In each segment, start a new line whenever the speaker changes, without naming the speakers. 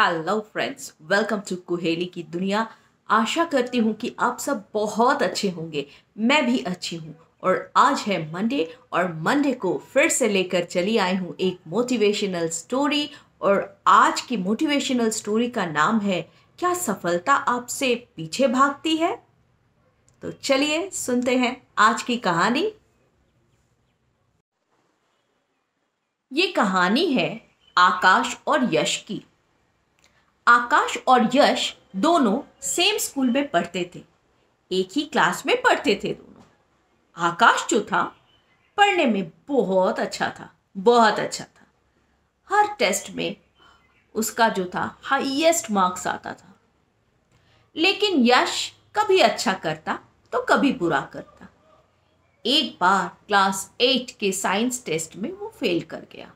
hello friends welcome to Kuheli की दुनिया आशा करती हूँ कि आप सब बहुत अच्छे होंगे मैं भी अच्छी हूँ और आज है मंडे और मंडे को फिर से लेकर चली आई हूँ एक मोटिवेशनल स्टोरी और आज की मोटिवेशनल स्टोरी का नाम है क्या सफलता आपसे पीछे भागती है तो चलिए सुनते हैं आज की कहानी ये कहानी है आकाश और यश की आकाश और यश दोनों सेम स्कूल में पढ़ते थे एक ही क्लास में पढ़ते थे दोनों आकाश जो था पढ़ने में बहुत अच्छा था बहुत अच्छा था हर टेस्ट में उसका जो था हाईएस्ट मार्क्स आता था लेकिन यश कभी अच्छा करता तो कभी बुरा करता एक बार क्लास एट के साइंस टेस्ट में वो फेल कर गया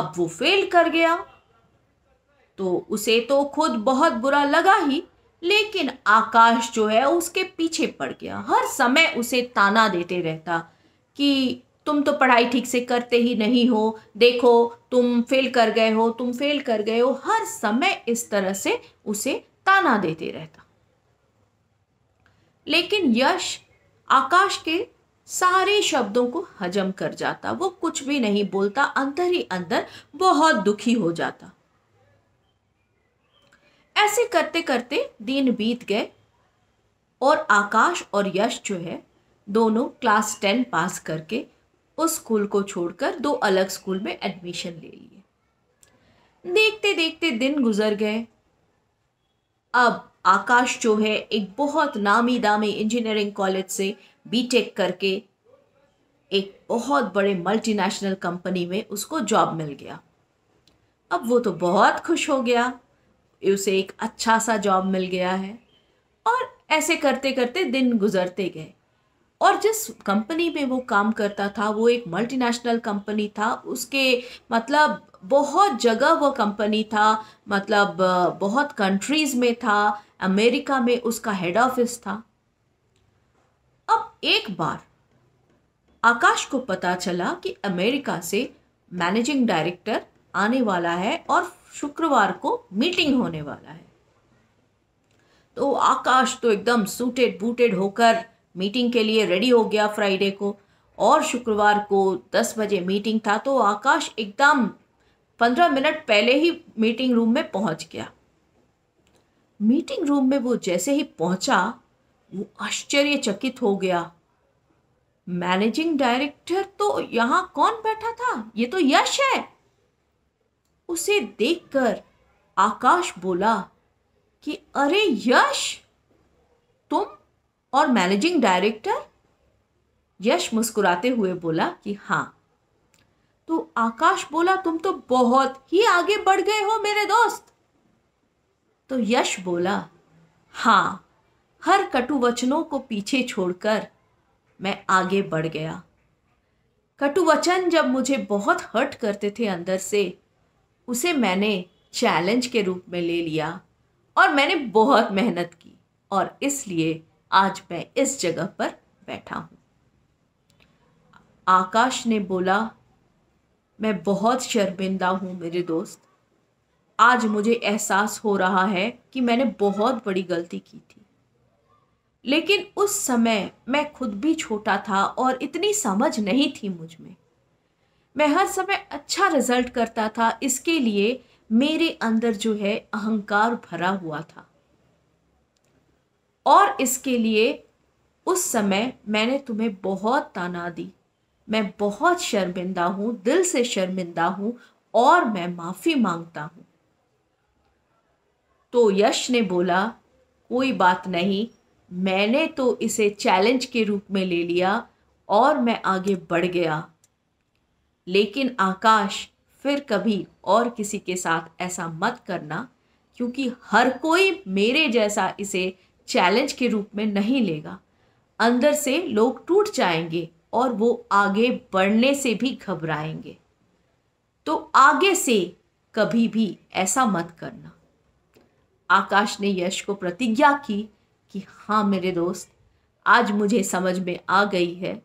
अब वो फेल कर गया तो उसे तो खुद बहुत बुरा लगा ही लेकिन आकाश जो है उसके पीछे पड़ गया हर समय उसे ताना देते रहता कि तुम तो पढ़ाई ठीक से करते ही नहीं हो देखो तुम फेल कर गए हो तुम फेल कर गए हो हर समय इस तरह से उसे ताना देते रहता लेकिन यश आकाश के सारे शब्दों को हजम कर जाता वो कुछ भी नहीं बोलता अंदर ही अंदर बहुत दुखी हो जाता ऐसे करते करते दिन बीत गए और आकाश और यश जो है दोनों क्लास टेन पास करके उस स्कूल को छोड़कर दो अलग स्कूल में एडमिशन ले लिए देखते देखते दिन गुजर गए अब आकाश जो है एक बहुत नामी दामी इंजीनियरिंग कॉलेज से बीटेक करके एक बहुत बड़े मल्टीनेशनल कंपनी में उसको जॉब मिल गया अब वो तो बहुत खुश हो गया उसे एक अच्छा सा जॉब मिल गया है और ऐसे करते करते दिन गुजरते गए और जिस कंपनी में वो काम करता था वो एक मल्टीनेशनल कंपनी था उसके मतलब बहुत जगह वो कंपनी था मतलब बहुत कंट्रीज़ में था अमेरिका में उसका हेड ऑफिस था अब एक बार आकाश को पता चला कि अमेरिका से मैनेजिंग डायरेक्टर आने वाला है और शुक्रवार को मीटिंग होने वाला है तो आकाश तो एकदम सूटेड बूटेड होकर मीटिंग के लिए रेडी हो गया फ्राइडे को और शुक्रवार को दस बजे मीटिंग था तो आकाश एकदम पंद्रह मिनट पहले ही मीटिंग रूम में पहुंच गया मीटिंग रूम में वो जैसे ही पहुंचा वो आश्चर्यचकित हो गया मैनेजिंग डायरेक्टर तो यहाँ कौन बैठा था ये तो यश है उसे देखकर आकाश बोला कि अरे यश तुम और मैनेजिंग डायरेक्टर यश मुस्कुराते हुए बोला कि हाँ तो आकाश बोला तुम तो बहुत ही आगे बढ़ गए हो मेरे दोस्त तो यश बोला हाँ हर कटु वचनों को पीछे छोड़कर मैं आगे बढ़ गया कटु वचन जब मुझे बहुत हर्ट करते थे अंदर से उसे मैंने चैलेंज के रूप में ले लिया और मैंने बहुत मेहनत की और इसलिए आज मैं इस जगह पर बैठा हूँ आकाश ने बोला मैं बहुत शर्मिंदा हूँ मेरे दोस्त आज मुझे एहसास हो रहा है कि मैंने बहुत बड़ी गलती की थी लेकिन उस समय मैं खुद भी छोटा था और इतनी समझ नहीं थी मुझ में मैं हर समय अच्छा रिजल्ट करता था इसके लिए मेरे अंदर जो है अहंकार भरा हुआ था और इसके लिए उस समय मैंने तुम्हें बहुत ताना दी मैं बहुत शर्मिंदा हूँ दिल से शर्मिंदा हूँ और मैं माफ़ी मांगता हूँ तो यश ने बोला कोई बात नहीं मैंने तो इसे चैलेंज के रूप में ले लिया और मैं आगे बढ़ गया लेकिन आकाश फिर कभी और किसी के साथ ऐसा मत करना क्योंकि हर कोई मेरे जैसा इसे चैलेंज के रूप में नहीं लेगा अंदर से लोग टूट जाएंगे और वो आगे बढ़ने से भी घबराएंगे तो आगे से कभी भी ऐसा मत करना आकाश ने यश को प्रतिज्ञा की कि हाँ मेरे दोस्त आज मुझे समझ में आ गई है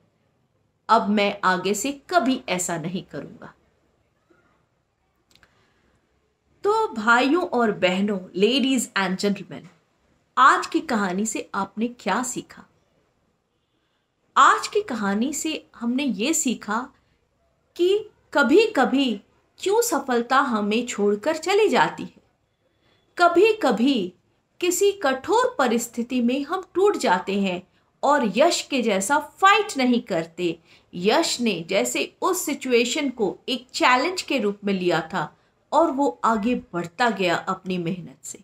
अब मैं आगे से कभी ऐसा नहीं करूंगा तो भाइयों और बहनों लेडीज एंड जेंटलमैन आज की कहानी से आपने क्या सीखा आज की कहानी से हमने ये सीखा कि कभी कभी क्यों सफलता हमें छोड़कर चली जाती है कभी कभी किसी कठोर परिस्थिति में हम टूट जाते हैं और यश के जैसा फाइट नहीं करते यश ने जैसे उस सिचुएशन को एक चैलेंज के रूप में लिया था और वो आगे बढ़ता गया अपनी मेहनत से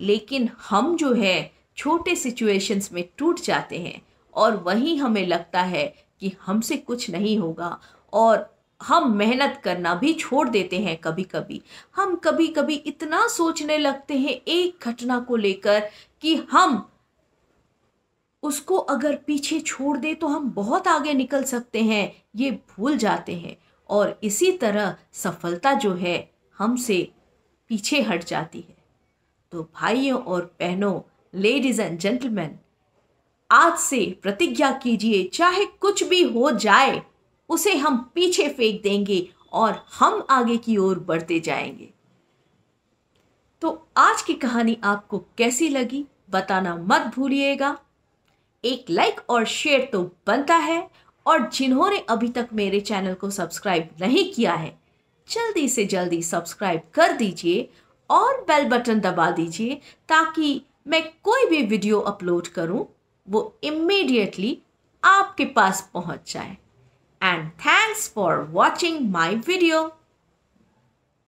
लेकिन हम जो है छोटे सिचुएशंस में टूट जाते हैं और वहीं हमें लगता है कि हमसे कुछ नहीं होगा और हम मेहनत करना भी छोड़ देते हैं कभी कभी हम कभी कभी इतना सोचने लगते हैं एक घटना को लेकर कि हम उसको अगर पीछे छोड़ दे तो हम बहुत आगे निकल सकते हैं ये भूल जाते हैं और इसी तरह सफलता जो है हमसे पीछे हट जाती है तो भाइयों और बहनों लेडीज एंड जेंटलमैन आज से प्रतिज्ञा कीजिए चाहे कुछ भी हो जाए उसे हम पीछे फेंक देंगे और हम आगे की ओर बढ़ते जाएंगे तो आज की कहानी आपको कैसी लगी बताना मत भूलिएगा एक लाइक और शेयर तो बनता है और जिन्होंने अभी तक मेरे चैनल को सब्सक्राइब नहीं किया है जल्दी से जल्दी सब्सक्राइब कर दीजिए और बेल बटन दबा दीजिए ताकि मैं कोई भी वीडियो अपलोड करूं वो इमीडिएटली आपके पास पहुंच जाए and thanks for watching my video